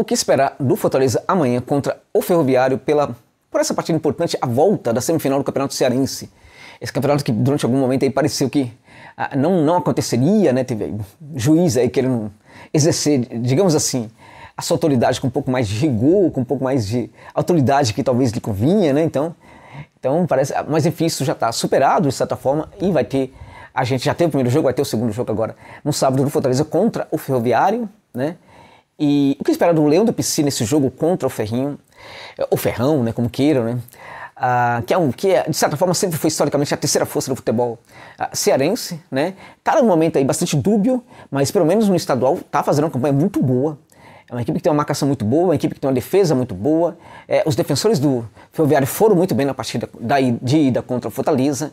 O que esperar do Fortaleza amanhã contra o Ferroviário pela, por essa partida importante, a volta da semifinal do Campeonato Cearense? Esse campeonato que durante algum momento aí pareceu que ah, não, não aconteceria, né? Teve juiz aí querendo exercer, digamos assim, a sua autoridade com um pouco mais de rigor, com um pouco mais de autoridade que talvez lhe convinha, né? Então, então parece, ah, mas enfim, isso já está superado de certa forma e vai ter a gente já tem o primeiro jogo, vai ter o segundo jogo agora no sábado do Fortaleza contra o Ferroviário, né? E o que esperar do Leão do Piscina nesse jogo contra o Ferrinho? O Ferrão, né, como queiram, né? Ah, que, é um, que é, de certa forma sempre foi historicamente a terceira força do futebol ah, cearense, né? Tá num momento aí bastante dúbio, mas pelo menos no estadual tá fazendo uma campanha muito boa. É uma equipe que tem uma marcação muito boa, uma equipe que tem uma defesa muito boa. É, os defensores do Ferroviário foram muito bem na partida da, de ida contra o Fortaleza.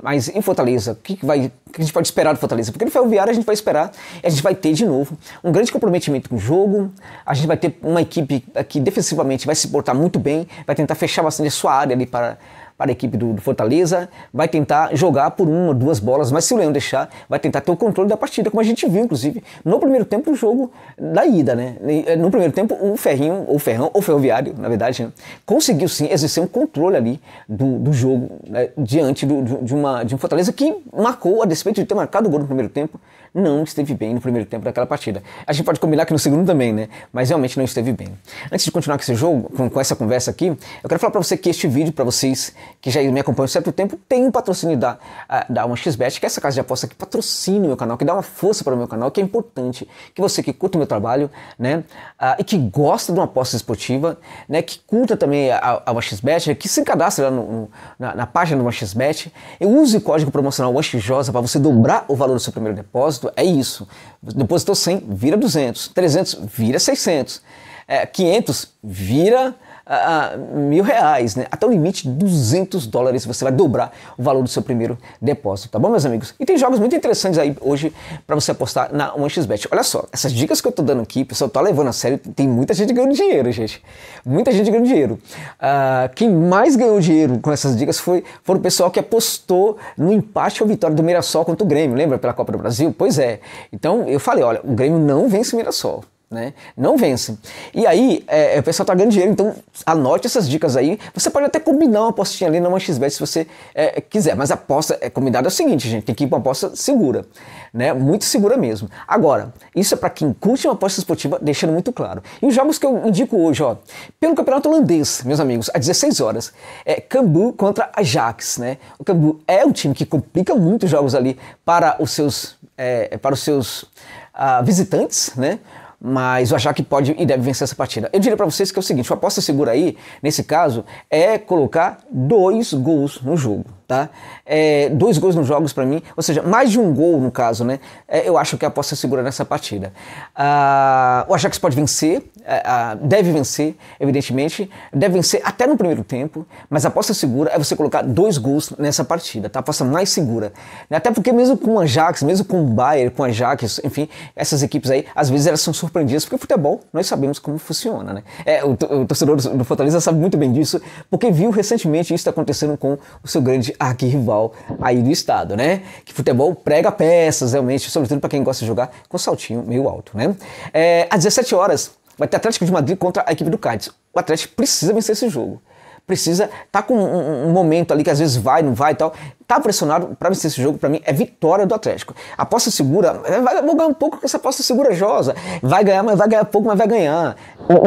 Mas em Fortaleza, o que, que, vai, o que a gente pode esperar do Fortaleza? Porque no Ferroviário a gente vai esperar, a gente vai ter de novo um grande comprometimento com o jogo, a gente vai ter uma equipe que defensivamente vai se portar muito bem, vai tentar fechar bastante a sua área ali para para a equipe do, do, Fortaleza, vai tentar jogar por uma, duas bolas, mas se o Leão deixar, vai tentar ter o controle da partida, como a gente viu, inclusive, no primeiro tempo do jogo da ida, né? Eh, no primeiro tempo, o Ferrinho, ou Ferrão, ou Ferroviário, na verdade, né? conseguiu sim exercer um controle ali do, do jogo, né? diante do, de, uma, de um Fortaleza que marcou, a despeito de ter marcado o gol no primeiro tempo, não esteve bem no primeiro tempo daquela partida. A gente pode combinar que no segundo também, né? Mas realmente não esteve bem. Antes de continuar com esse jogo, com, com essa conversa aqui, eu quero falar para você que este vídeo, para vocês que já me acompanham há certo tempo, tem um patrocínio da, da uma XBet, que é essa casa de aposta que patrocina o meu canal, que dá uma força para o meu canal, que é importante que você que curta o meu trabalho, né? e que gosta de uma aposta esportiva, né? Que curta também a, a XBet, né, que se cadastre lá no, no, na, na, página do XBet, use o código promocional WASHJOSA para você dobrar o valor do seu primeiro depósito depósito é isso. Depositou 100, vira 200. 300, vira 600. É, 500, vira a, mil reais, né? Até o limite de 200 dólares você vai dobrar o valor do seu primeiro depósito, tá bom, meus amigos? E tem jogos muito interessantes aí hoje para você apostar na OneXBet. Olha só, essas dicas que eu tô dando aqui, pessoal, tá levando a sério. Tem muita gente ganhando dinheiro, gente. Muita gente ganhando dinheiro. Uh, quem mais ganhou dinheiro com essas dicas foi, foi o pessoal que apostou no empate ou vitória do Mirassol contra o Grêmio, lembra? Pela Copa do Brasil? Pois é. Então eu falei, olha, o Grêmio não vence o Mirassol. Né? Não vence. E aí, é, é o pessoal está ganhando dinheiro, então anote essas dicas aí. Você pode até combinar uma apostinha ali na 1 se você é, quiser, mas a aposta é combinada é o seguinte, gente, tem que ir para uma aposta segura, né? Muito segura mesmo. Agora, isso é para quem curte uma aposta esportiva, deixando muito claro. E os jogos que eu indico hoje, ó, pelo Campeonato Holandês, meus amigos, às 16 horas, é Cambu contra Ajax, né? O Cambu é um time que complica muito os jogos ali para os seus é, para os seus uh, visitantes, né? mas o Ajax pode e deve vencer essa partida. Eu diria para vocês que é o seguinte, a aposta segura aí, nesse caso, é colocar dois gols no jogo tá? É, dois gols nos jogos para mim, ou seja, mais de um gol no caso, né? É, eu acho que a aposta segura nessa partida. Ah, o Ajax pode vencer, é, deve vencer, evidentemente, deve vencer até no primeiro tempo, mas a aposta segura é você colocar dois gols nessa partida, tá? A aposta mais segura. Até porque mesmo com o Ajax, mesmo com o Bayern, com o Ajax, enfim, essas equipes aí, às vezes elas são surpreendidas, porque o futebol, nós sabemos como funciona, né? É, o, o torcedor do Fortaleza sabe muito bem disso, porque viu recentemente isso acontecendo com o seu grande arquirrival aí do estado, né? Que futebol prega peças, realmente, sobretudo para quem gosta de jogar com saltinho meio alto, né? É, às 17 horas vai ter Atlético de Madrid contra a equipe do Cádiz. O Atlético precisa vencer esse jogo precisa estar tá com um, um, momento ali que às vezes vai, não vai e tal. Tá pressionado para vencer esse jogo, para mim, é vitória do Atlético. Aposta segura, é, vai, vou ganhar um pouco com essa aposta segura Josa. Vai ganhar, mas vai ganhar pouco, mas vai ganhar.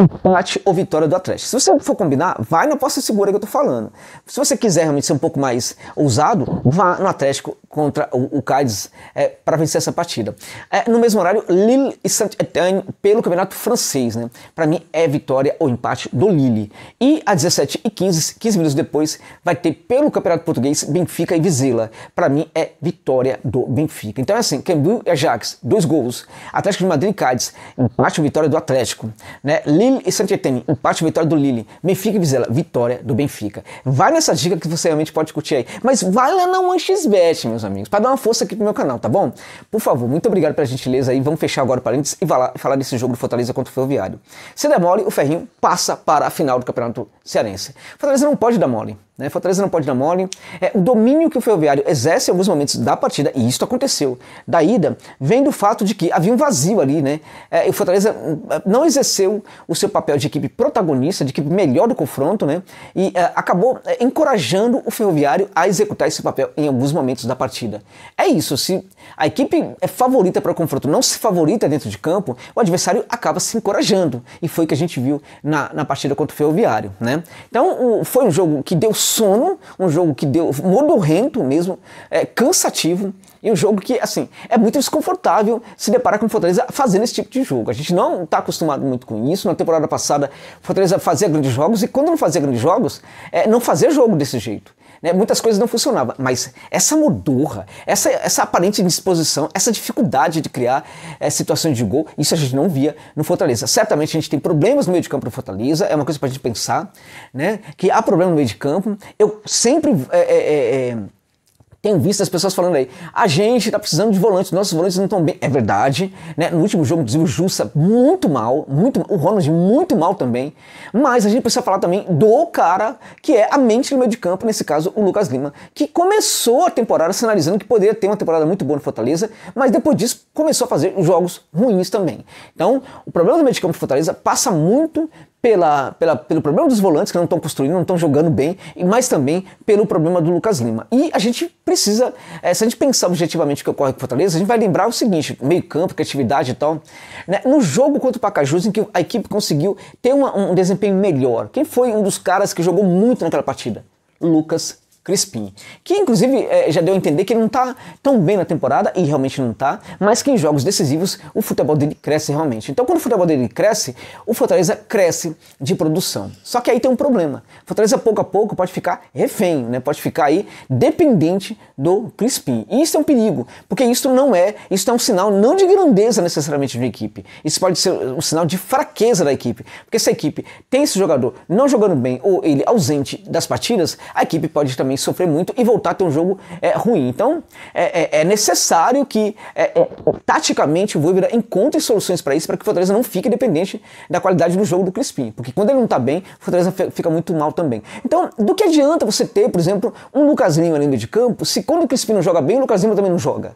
empate ou vitória do Atlético. Se você for combinar, vai na aposta segura que eu tô falando. Se você quiser realmente ser um pouco mais ousado, vá no Atlético contra o, o Cádiz é, para vencer essa partida. É, no mesmo horário, Lille e Saint-Étienne pelo Campeonato Francês, né? Para mim é vitória ou empate do Lille. E a 17 e 15 15, 15 minutos depois, vai ter pelo Campeonato Português Benfica e Vizela. Para mim é vitória do Benfica. Então é assim, Cambu e Ajax, dois gols. Atlético de Madrid e Cádiz, empate vitória do Atlético. Né? Lille e Saint-Étienne, empate vitória do Lille. Benfica e Vizela, vitória do Benfica. Vai nessa dica que você realmente pode curtir aí. Mas vai lá na OneXBet, meus amigos, para dar uma força aqui pro meu canal, tá bom? Por favor, muito obrigado pela gentileza aí. Vamos fechar agora o parênteses e lá, falar desse jogo do Fortaleza contra o Ferroviário. Se der mole, o Ferrinho passa para a final do Campeonato Cearense. Fortaleza não pode dar mole. Né? Fortaleza não pode dar mole. É, o domínio que o Ferroviário exerce em alguns momentos da partida, e isso aconteceu, da ida, vem do fato de que havia um vazio ali. Né? É, o Fortaleza é, não exerceu o seu papel de equipe protagonista, de equipe melhor do confronto, né? e é, acabou é, encorajando o Ferroviário a executar esse papel em alguns momentos da partida. É isso, se a equipe é favorita para o confronto, não se favorita dentro de campo, o adversário acaba se encorajando. E foi o que a gente viu na, na partida contra o Ferroviário. Né? Então o, foi um jogo que deu sono, um jogo que deu modorrento mesmo, é, cansativo, e um jogo que, assim, é muito desconfortável se deparar com o Fortaleza fazendo esse tipo de jogo. A gente não está acostumado muito com isso. Na temporada passada, o Fortaleza fazia grandes jogos e quando não fazia grandes jogos, é, não fazia jogo desse jeito. Né? Muitas coisas não funcionavam, mas essa modorra, essa, essa aparente indisposição, essa dificuldade de criar é, situações de gol, isso a gente não via no Fortaleza. Certamente a gente tem problemas no meio de campo do Fortaleza, é uma coisa para a gente pensar, né? que há problema no meio de campo. Eu sempre. É, é, tenho visto as pessoas falando aí, a gente está precisando de volantes, nossos volantes não estão bem. É verdade, né? No último jogo, inclusive, o Jussa muito mal, muito, o Ronald muito mal também. Mas a gente precisa falar também do cara que é a mente do meio de campo, nesse caso o Lucas Lima, que começou a temporada sinalizando que poderia ter uma temporada muito boa no Fortaleza, mas depois disso começou a fazer jogos ruins também. Então, o problema do meio de campo do Fortaleza passa muito pela, pela, pelo problema dos volantes que não estão construindo, não estão jogando bem, mas também pelo problema do Lucas Lima. E a gente precisa, é, se a gente pensar objetivamente o que ocorre com Fortaleza, a gente vai lembrar o seguinte: meio campo, criatividade e tal. Né? No jogo contra o Pacajus, em que a equipe conseguiu ter uma, um desempenho melhor, quem foi um dos caras que jogou muito naquela partida? Lucas Crispim, que inclusive é, já deu a entender que ele não está tão bem na temporada, e realmente não está, mas que em jogos decisivos o futebol dele cresce realmente. Então, quando o futebol dele cresce, o Fortaleza cresce de produção. Só que aí tem um problema. O Fortaleza, pouco a pouco, pode ficar refém, né? pode ficar aí dependente do Crispim. E isso é um perigo, porque isso não é, isso é um sinal não de grandeza necessariamente de uma equipe. Isso pode ser um sinal de fraqueza da equipe. Porque se a equipe tem esse jogador não jogando bem ou ele ausente das partidas, a equipe pode também também sofrer muito e voltar a ter um jogo é, ruim. Então é, é, é necessário que é, é, taticamente o Voivoda encontre soluções para isso, para que o Fortaleza não fique dependente da qualidade do jogo do Crispim, porque quando ele não está bem, o Fortaleza fica muito mal também. Então, do que adianta você ter, por exemplo, um Lucas Lima ali no meio de campo, se quando o Crispim não joga bem, o Lucas Lima também não joga?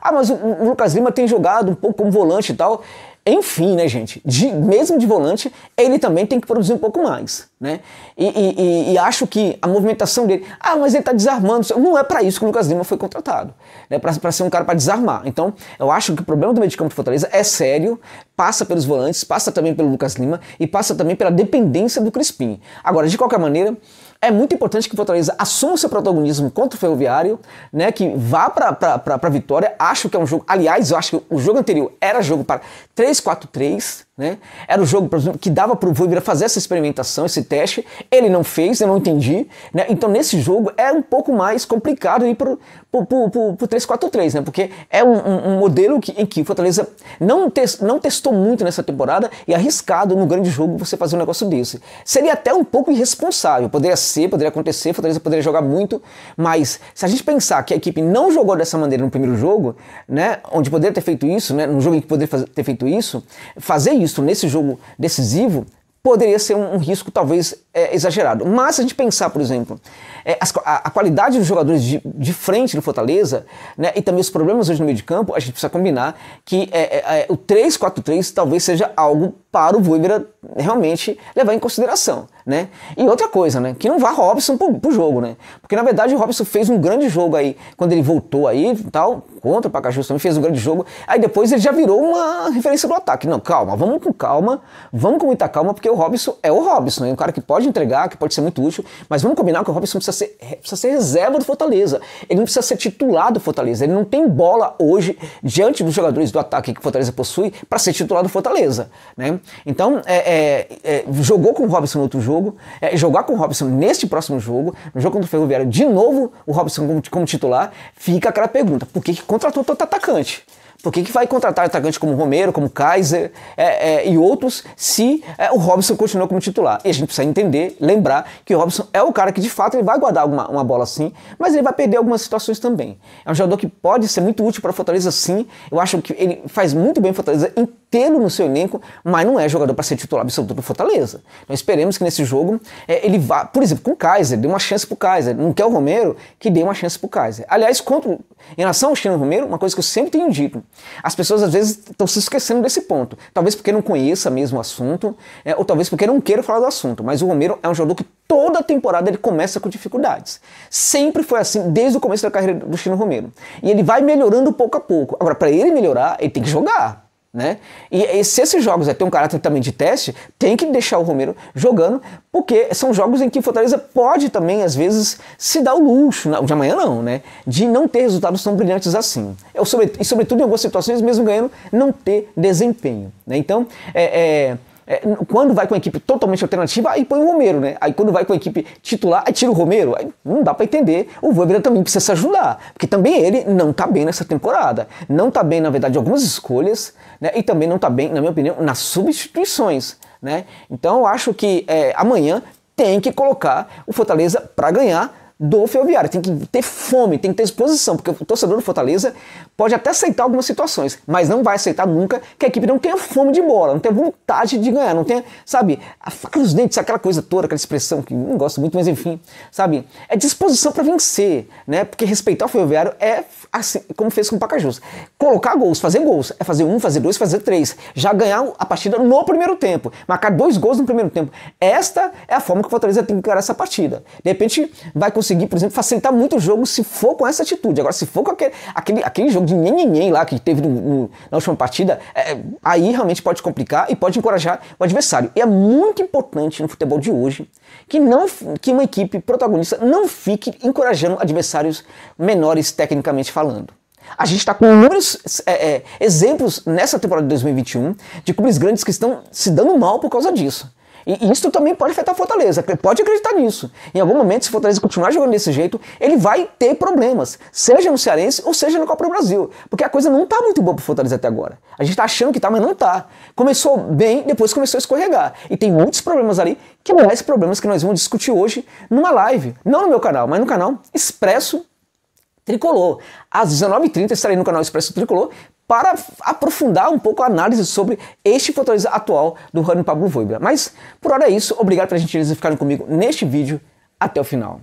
Ah, mas o, o Lucas Lima tem jogado um pouco como volante e tal. Enfim, né, gente? De, mesmo de volante, ele também tem que produzir um pouco mais, né? E, e, e acho que a movimentação dele. Ah, mas ele está desarmando. Não é para isso que o Lucas Lima foi contratado, né? Para ser um cara para desarmar. Então, eu acho que o problema do meio de campo do Fortaleza é sério passa pelos volantes, passa também pelo Lucas Lima e passa também pela dependência do Crispim. Agora, de qualquer maneira, é muito importante que o Fortaleza assuma seu protagonismo contra o Ferroviário, né, que vá para a vitória. Acho que é um jogo. Aliás, eu acho que o jogo anterior era jogo para 3-4-3. Né? Era o jogo, por exemplo, que dava para o Voivoda fazer essa experimentação, esse teste. Ele não fez, eu não entendi. Né? Então, nesse jogo, é um pouco mais complicado ir para o 3-4-3, né? porque é um, um, um modelo que, em que o Fortaleza não, te, não testou muito nessa temporada e é arriscado no grande jogo você fazer um negócio desse. Seria até um pouco irresponsável, poderia ser, poderia acontecer, o Fortaleza poderia jogar muito, mas se a gente pensar que a equipe não jogou dessa maneira no primeiro jogo, né? onde poderia ter feito isso, né? no jogo em que poderia fazer, ter feito isso, fazer isso sinistro nesse jogo decisivo poderia ser um, um risco talvez é, exagerado. Mas se a gente pensar, por exemplo, é, a, a, qualidade dos jogadores de, de frente do Fortaleza né, e também os problemas hoje no meio de campo, a gente precisa combinar que é, é, é o 3-4-3 talvez seja algo para o Voivoda realmente levar em consideração. Né? E outra coisa, né, que não vá Robson pro, pro jogo, né? Porque na verdade o Robson fez um grande jogo aí, quando ele voltou aí tal, contra o Pacajus também fez um grande jogo, aí depois ele já virou uma referência do ataque. Não, calma, vamos com calma, vamos com muita calma, porque o Robson é o Robson, é um cara que pode entregar, que pode ser muito útil, mas vamos combinar que o Robson precisa ser, é, precisa ser reserva do Fortaleza. Ele não precisa ser titular do Fortaleza. Ele não tem bola hoje diante dos jogadores do ataque que o Fortaleza possui para ser titular do Fortaleza. Né? Então, é, é, é, jogou com o Robson no outro jogo, é, jogar com o Robson neste próximo jogo, no jogo contra o Ferroviário, de novo o Robson como, como titular, fica aquela pergunta: por que contratou tanto atacante? Por que, que vai contratar atacantes como Romero, como Kaiser é, é, e outros se é, o Robson continua como titular? E a gente precisa entender, lembrar que o Robson é o cara que de fato ele vai guardar uma, uma bola assim, mas ele vai perder algumas situações também. É um jogador que pode ser muito útil para a Fortaleza sim. Eu acho que ele faz muito bem a Fortaleza inteiro no seu elenco, mas não é jogador para ser titular absoluto do Fortaleza. Então esperemos que nesse jogo é, ele vá, por exemplo, com o Kaiser, dê uma chance o Kaiser. Não quer o Romero, que dê uma chance o Kaiser. Aliás, contra, em relação ao Cristiano Romero, uma coisa que eu sempre tenho dito, as pessoas às vezes estão se esquecendo desse ponto. Talvez porque não conheça mesmo o assunto, é, ou talvez porque não queira falar do assunto. Mas o Romero é um jogador que toda temporada ele começa com dificuldades. Sempre foi assim, desde o começo da carreira do Chino Romero. E ele vai melhorando pouco a pouco. Agora, para ele melhorar, ele tem que jogar. Né? E, e, se esses jogos é, têm um caráter também de teste, tem que deixar o Romero jogando, porque são jogos em que o Fortaleza pode também, às vezes, se dar o luxo, de amanhã não, né? De não ter resultados tão brilhantes assim. e sobretudo em algumas situações, mesmo ganhando, não ter desempenho. Né? Então, é, é é, quando vai com a equipe totalmente alternativa, aí põe o Romero, né? Aí quando vai com a equipe titular, aí tira o Romero. Aí não dá para entender. O Voivoda também precisa se ajudar, porque também ele não tá bem nessa temporada. Não tá bem, na verdade, algumas escolhas, né? E também não tá bem, na minha opinião, nas substituições, né? Então eu acho que é, amanhã tem que colocar o Fortaleza para ganhar do Ferroviário. Tem que ter fome, tem que ter disposição, porque o torcedor do Fortaleza pode até aceitar algumas situações, mas não vai aceitar nunca que a equipe não tenha fome de bola, não tenha vontade de ganhar, não tenha, sabe, a faca nos dentes, aquela coisa toda, aquela expressão que não gosto muito, mas enfim, sabe, é disposição para vencer, né? Porque respeitar o Ferroviário é assim, como fez com o Pacajus. Colocar gols, fazer gols, é fazer um, fazer dois, fazer três, já ganhar a partida no primeiro tempo, marcar dois gols no primeiro tempo. Esta é a forma que o Fortaleza tem que encarar essa partida. De repente vai conseguir conseguir, por exemplo, facilitar muito o jogo se for com essa atitude. Agora, se for com aquele, aquele, aquele jogo de nhenhenhen lá que teve no, no, na última partida, é, é, aí realmente pode complicar e pode encorajar o adversário. E é muito importante no futebol de hoje que, não, que uma equipe protagonista não fique encorajando adversários menores tecnicamente falando. A gente está com inúmeros é, é, exemplos nessa temporada de 2021 de clubes grandes que estão se dando mal por causa disso. E isso também pode afetar Fortaleza, pode acreditar nisso. Em algum momento, se Fortaleza continuar jogando desse jeito, ele vai ter problemas, seja no Cearense ou seja no Copa do Brasil, porque a coisa não tá muito boa pro Fortaleza até agora. A gente tá achando que tá, mas não tá. Começou bem, depois começou a escorregar. E tem muitos problemas ali, que não é esses problemas que nós vamos discutir hoje numa live, não no meu canal, mas no canal Expresso Tricolor. Às 19h30 estarei no canal Expresso Tricolor para aprofundar um pouco a análise sobre este fotógrafo atual do Juan Pablo Voibra. Mas por hora é isso, obrigado pela gentileza de ficarem comigo neste vídeo até o final.